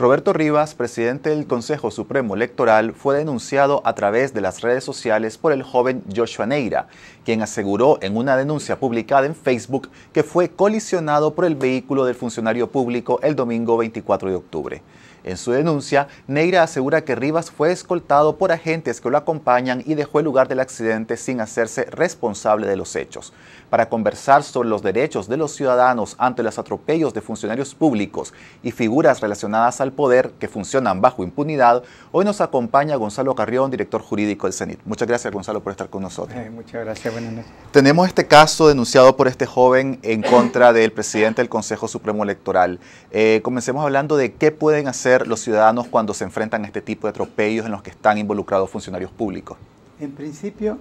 Roberto Rivas, presidente del Consejo Supremo Electoral, fue denunciado a través de las redes sociales por el joven Joshua Neira, quien aseguró en una denuncia publicada en Facebook que fue colisionado por el vehículo del funcionario público el domingo 24 de octubre. En su denuncia, Neira asegura que Rivas fue escoltado por agentes que lo acompañan y dejó el lugar del accidente sin hacerse responsable de los hechos. Para conversar sobre los derechos de los ciudadanos ante los atropellos de funcionarios públicos y figuras relacionadas al poder que funcionan bajo impunidad, hoy nos acompaña Gonzalo Carrión, director jurídico del CENIT. Muchas gracias, Gonzalo, por estar con nosotros. Eh, muchas gracias, buenas noches. Tenemos este caso denunciado por este joven en contra del presidente del Consejo Supremo Electoral. Eh, comencemos hablando de qué pueden hacer los ciudadanos cuando se enfrentan a este tipo de atropellos en los que están involucrados funcionarios públicos? En principio,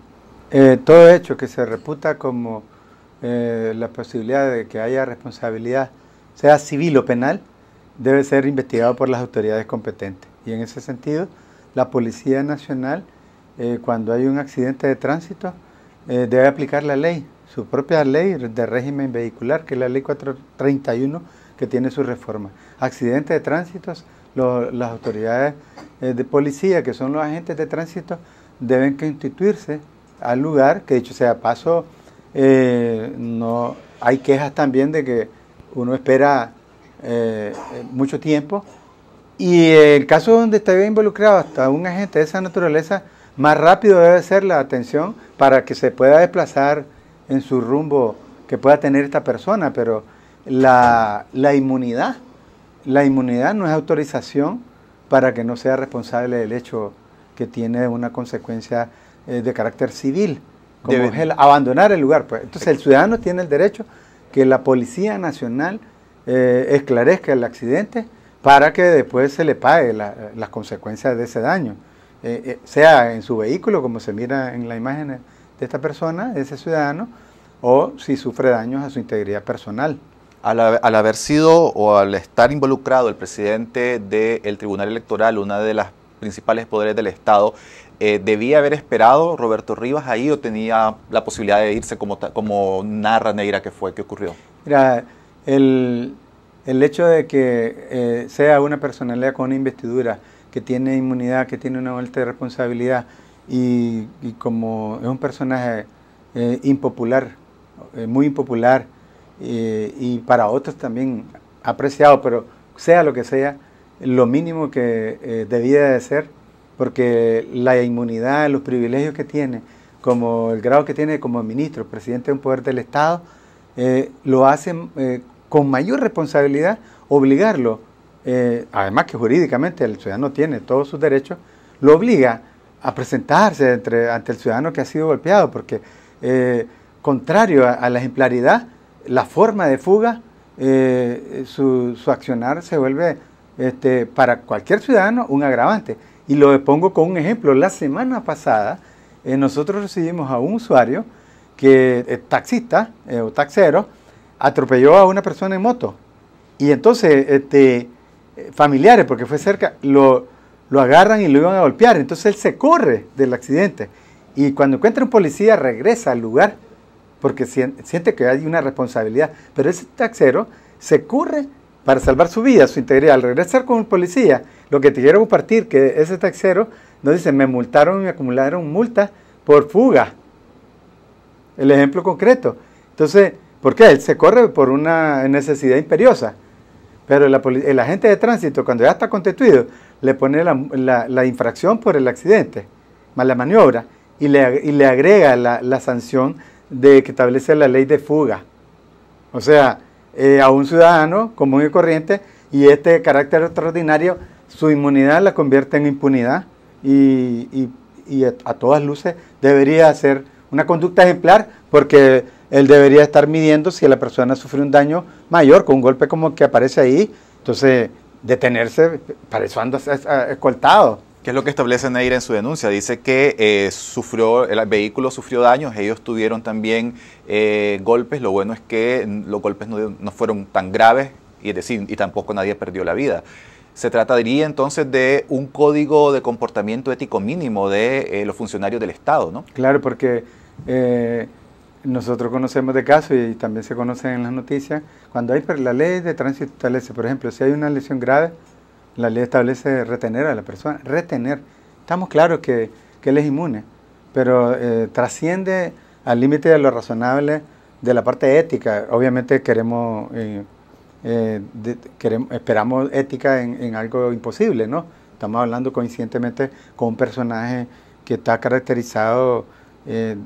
eh, todo hecho que se reputa como eh, la posibilidad de que haya responsabilidad, sea civil o penal, debe ser investigado por las autoridades competentes. Y en ese sentido, la Policía Nacional, eh, cuando hay un accidente de tránsito, debe aplicar la ley, su propia ley de régimen vehicular, que es la ley 431, que tiene su reforma. Accidente de tránsitos las autoridades eh, de policía, que son los agentes de tránsito, deben constituirse al lugar, que dicho sea paso, eh, no hay quejas también de que uno espera eh, mucho tiempo. Y el caso donde esté involucrado hasta un agente de esa naturaleza, más rápido debe ser la atención para que se pueda desplazar en su rumbo que pueda tener esta persona, pero la, la inmunidad la inmunidad no es autorización para que no sea responsable del hecho que tiene una consecuencia eh, de carácter civil, como es el abandonar el lugar. Pues. Entonces el ciudadano tiene el derecho que la Policía Nacional eh, esclarezca el accidente para que después se le pague las consecuencias de ese daño, eh, sea en su vehículo, como se mira en la imagen de esta persona, ese ciudadano, o si sufre daños a su integridad personal. Al, haber sido o al estar involucrado el presidente del Tribunal Electoral, una de las principales poderes del Estado, eh, ¿debía haber esperado Roberto Rivas ahí o tenía la posibilidad de irse como, como narra Neira que fue? que ocurrió? Mira, el, el hecho de que eh, sea una personalidad con una investidura, que tiene inmunidad, que tiene una vuelta de responsabilidad y, como es un personaje eh, impopular, muy impopular, eh, y para otros también apreciado, pero sea lo que sea, lo mínimo que eh, debía de ser, porque la inmunidad, los privilegios que tiene, como el grado que tiene como ministro, presidente de un poder del Estado, eh, lo hace con mayor responsabilidad obligarlo, además que jurídicamente el ciudadano tiene todos sus derechos, lo obliga a presentarse entre, ante el ciudadano que ha sido golpeado, porque contrario a, la ejemplaridad, la forma de fuga, eh, su, accionar se vuelve este, para cualquier ciudadano un agravante. Y lo pongo con un ejemplo. La semana pasada eh, nosotros recibimos a un usuario que es eh, taxista o taxero, atropelló a una persona en moto. Y entonces, este, familiares, porque fue cerca, lo, lo agarran y lo iban a golpear. Entonces él se corre del accidente. Y cuando encuentra un policía, regresa al lugar porque siente que hay una responsabilidad. Pero ese taxero se corre para salvar su vida, su integridad. Al regresar con un policía, lo que te quiero compartir, que ese taxero no dice, me multaron y me acumularon multas por fuga. El ejemplo concreto. Entonces, ¿por qué? Él se corre por una necesidad imperiosa. Pero el, agente de tránsito, cuando ya está constituido, le pone la, infracción por el accidente, más la maniobra, y le, agrega la, la sanción de que establece la ley de fuga. O sea, eh, a un ciudadano común y corriente y este carácter extraordinario, su inmunidad la convierte en impunidad y, y a todas luces debería ser una conducta ejemplar porque él debería estar midiendo si la persona sufre un daño mayor con un golpe como que aparece ahí. Entonces, detenerse, para eso anda escoltado. ¿Qué es lo que establece Neira en su denuncia. Dice que eh, sufrió, el vehículo sufrió daños, ellos tuvieron también eh, golpes. Lo bueno es que los golpes no, fueron tan graves y, es decir, y tampoco nadie perdió la vida. Se trataría entonces de un código de comportamiento ético mínimo de eh, los funcionarios del Estado, ¿no? Claro, porque nosotros conocemos de casos y también se conocen en las noticias, cuando hay la ley de tránsito establece, por ejemplo, si hay una lesión grave, la ley establece retener a la persona, retener. Estamos claros que, él es inmune, pero eh, trasciende al límite de lo razonable de la parte ética. Obviamente queremos, eh, eh, esperamos ética en, algo imposible, ¿no? Estamos hablando coincidentemente con un personaje que está caracterizado de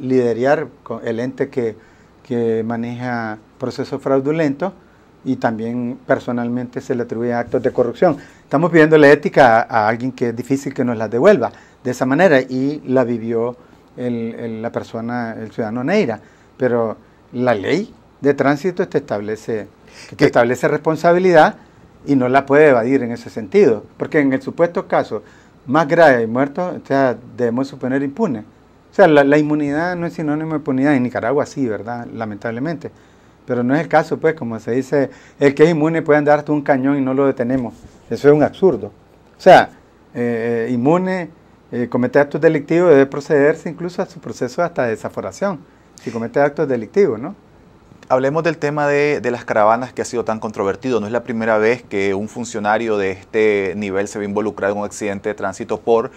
liderar el ente que, que maneja procesos fraudulentos y también personalmente se le atribuye actos de corrupción. Estamos pidiendo la ética a, alguien que es difícil que nos la devuelva de esa manera y la vivió la persona, el ciudadano Neira. Pero la ley de tránsito te establece, establece responsabilidad y no la puede evadir en ese sentido, porque en el supuesto caso más grave y muerto, sea, debemos suponer impune. O sea, la, la inmunidad no es sinónimo de impunidad, en Nicaragua sí, ¿verdad? Lamentablemente. Pero no es el caso, pues, como se dice, el que es inmune puede andar hasta un cañón y no lo detenemos. Eso es un absurdo. O sea, eh, eh, inmune, eh, comete actos delictivos, debe procederse incluso a su proceso hasta desaforación, si comete actos delictivos, ¿no? Hablemos del tema de, las caravanas que ha sido tan controvertido. No es la primera vez que un funcionario de este nivel se ve involucrado en un accidente de tránsito por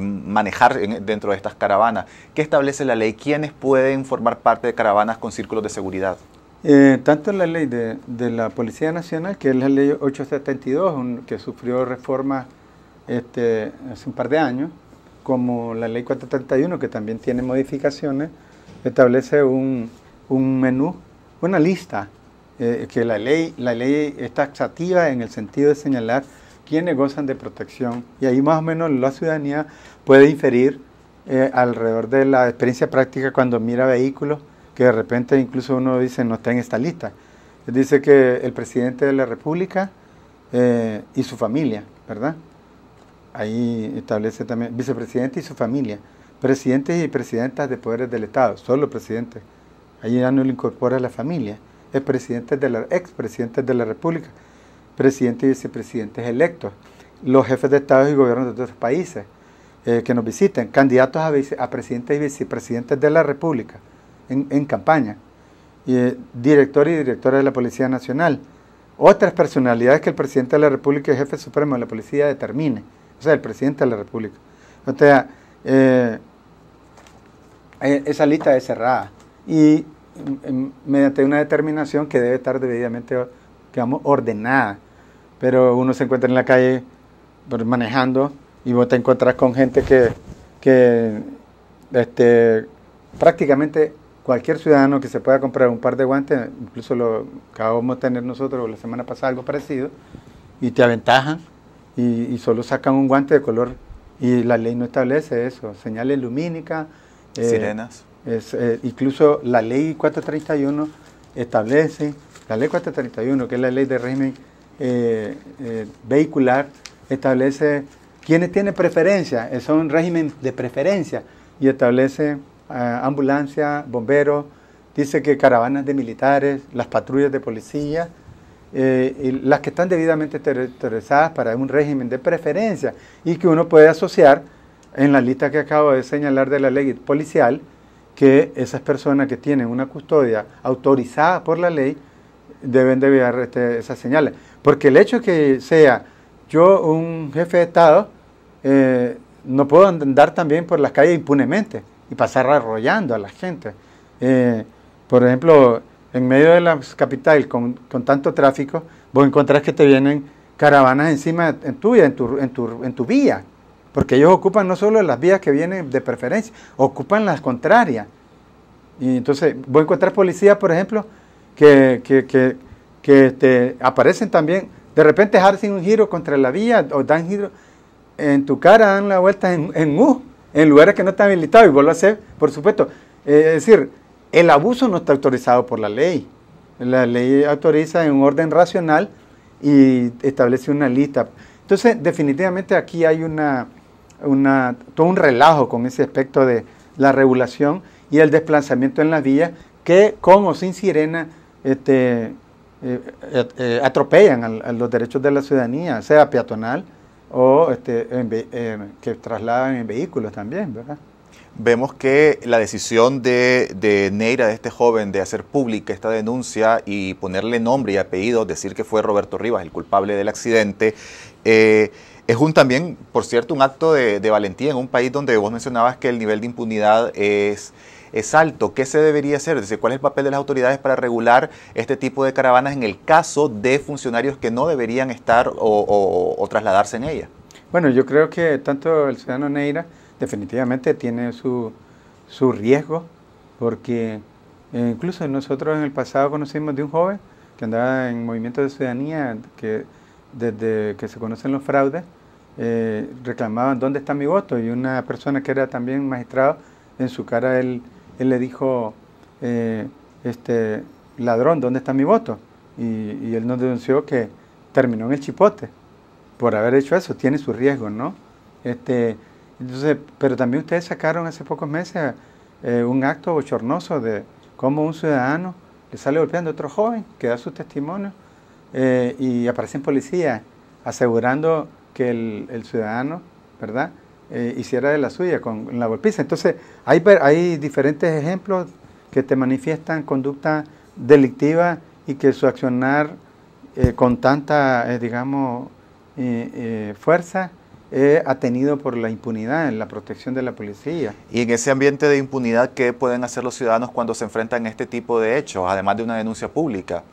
manejar dentro de estas caravanas. ¿Qué establece la ley? ¿Quiénes pueden formar parte de caravanas con círculos de seguridad? Eh, tanto la ley de, la Policía Nacional, que es la ley 872, que sufrió reformas este, hace un par de años, como la ley 431, que también tiene modificaciones, establece un, menú, una lista, eh, que la ley, la ley es taxativa en el sentido de señalar quiénes gozan de protección. Y ahí más o menos la ciudadanía puede inferir eh, alrededor de la experiencia práctica cuando mira vehículos que de repente incluso uno dice no está en esta lista. Dice que el presidente de la República eh, y su familia, ¿verdad? Ahí establece también vicepresidente y su familia, presidentes y presidentas de poderes del Estado, solo presidente. Ahí ya no le incorpora la familia, es presidente de la, expresidentes de la República, presidentes y vicepresidentes electos, los jefes de Estado y gobiernos de otros países eh, que nos visiten, candidatos a, a presidentes y vicepresidentes de la República en, campaña, eh, director y directora de la Policía Nacional, otras personalidades que el presidente de la República y jefe supremo de la policía determine, o sea, el presidente de la República. O sea, eh, eh, esa lista es cerrada y mm, mm, mediante una determinación que debe estar debidamente, digamos, ordenada. Pero uno se encuentra en la calle pues, manejando y vos te encuentras con gente que, que este, prácticamente cualquier ciudadano que se pueda comprar un par de guantes, incluso lo acabamos de tener nosotros la semana pasada algo parecido, y te aventajan y, solo sacan un guante de color y la ley no establece eso, señales lumínicas. Eh, Sirenas. Eh, incluso la ley 431 establece, la ley 431, que es la ley de régimen eh, vehicular, establece quienes tienen preferencia, es un régimen de preferencia y establece eh, ambulancia, bomberos, dice que caravanas de militares, las patrullas de policía, eh, y las que están debidamente territorizadas para un régimen de preferencia y que uno puede asociar en la lista que acabo de señalar de la ley policial, que esas personas que tienen una custodia autorizada por la ley deben de este, esas señales. Porque el hecho que sea yo un jefe de Estado, eh, no puedo andar también por las calles impunemente y pasar arrollando a la gente. Eh, por ejemplo, en medio de la capital con, tanto tráfico, vos encontrar que te vienen caravanas encima en en tu, en tu, en tu vía, porque ellos ocupan no solo las vías que vienen de preferencia, ocupan las contrarias. Y entonces voy a encontrar policías, por ejemplo, que, que, te este, aparecen también, de repente hacen un giro contra la vía o dan giro en tu cara, dan la vuelta en, en U en lugares que no están habilitados y vuelvo a hacer, por supuesto. Eh, es decir, el abuso no está autorizado por la ley. La ley autoriza en un orden racional y establece una lista. Entonces, definitivamente aquí hay todo un relajo con ese aspecto de la regulación y el desplazamiento en las vías que con o sin sirena este, eh, eh, atropellan a los derechos de la ciudadanía, sea peatonal, o este, que trasladan en vehículos también, ¿verdad? Vemos que la decisión de, Neira, de este joven, de hacer pública esta denuncia y ponerle nombre y apellido, decir que fue Roberto Rivas el culpable del accidente, eh, es un también, por cierto, un acto de, valentía en un país donde vos mencionabas que el nivel de impunidad es es alto. ¿Qué se debería hacer? ¿cuál es el papel de las autoridades para regular este tipo de caravanas en el caso de funcionarios que no deberían estar o, trasladarse en ella? Bueno, yo creo que tanto el ciudadano Neira definitivamente tiene su, riesgo, porque eh, incluso nosotros en el pasado conocimos de un joven que andaba en movimiento de ciudadanía, que desde que se conocen los fraudes, eh, reclamaban dónde está mi voto y una persona que era también magistrado, en su cara él él le dijo, eh, este, ladrón, ¿dónde está mi voto? Y, él nos denunció que terminó en el chipote por haber hecho eso, tiene su riesgo, ¿no? Este, entonces, pero también ustedes sacaron hace pocos meses eh, un acto bochornoso de cómo un ciudadano le sale golpeando a otro joven que da su testimonio eh, y y en policía asegurando que el ciudadano, ¿verdad? Eh, hiciera de la suya con la golpiza. Entonces, hay, hay diferentes ejemplos que te manifiestan conducta delictiva y que su accionar eh, con tanta, eh, digamos, fuerza ha tenido por la impunidad, en la protección de la policía. Y en ese ambiente de impunidad, ¿qué pueden hacer los ciudadanos cuando se enfrentan a este tipo de hechos, además de una denuncia pública?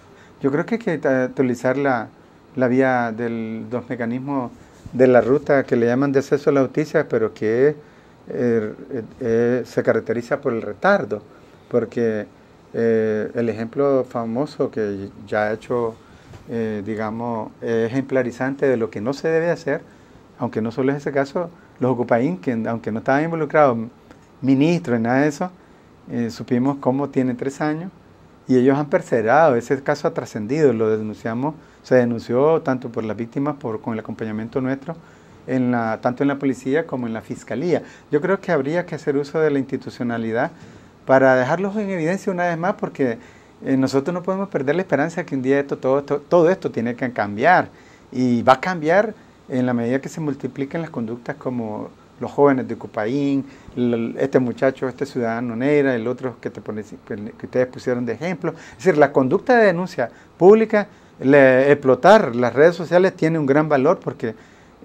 Yo creo que hay que utilizar la, la vía de los mecanismos de la ruta que le llaman de acceso a la justicia, pero que eh, eh, se caracteriza por el retardo, porque eh, el ejemplo famoso que ya ha hecho, digamos, ejemplarizante de lo que no se debe hacer, aunque no solo es ese caso, los ocupaín, que aunque no estaban involucrados ministro en nada de eso, supimos cómo tiene tres años y ellos han perseverado, ese caso ha trascendido, lo denunciamos, se denunció tanto por las víctimas por, con el acompañamiento nuestro, en la, tanto en la policía como en la fiscalía. Yo creo que habría que hacer uso de la institucionalidad para dejarlos en evidencia una vez más, porque eh, nosotros no podemos perder la esperanza de que un día esto, todo, esto, todo esto tiene que cambiar y va a cambiar en la medida que se multipliquen las conductas como los jóvenes de Copaín, este muchacho, este ciudadano negra, el otro que, te que ustedes pusieron de ejemplo. Es decir, la conducta de denuncia pública, explotar las redes sociales tiene un gran valor porque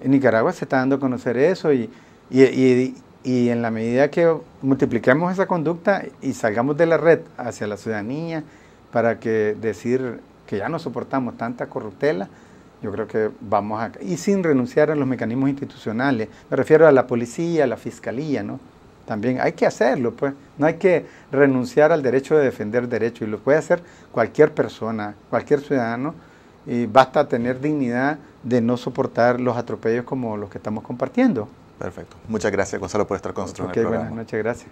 en Nicaragua se está dando a conocer eso y, y en la medida que multipliquemos esa conducta y salgamos de la red hacia la ciudadanía para que decir que ya no soportamos tanta corruptela, yo creo que vamos a... Y sin renunciar a los mecanismos institucionales. Me refiero a la policía, a la fiscalía, ¿no? También hay que hacerlo, pues. No hay que renunciar al derecho de defender derecho Y lo puede hacer cualquier persona, cualquier ciudadano. Y basta tener dignidad de no soportar los atropellos como los que estamos compartiendo. Perfecto. Muchas gracias, Gonzalo, por estar con nosotros. en gracias.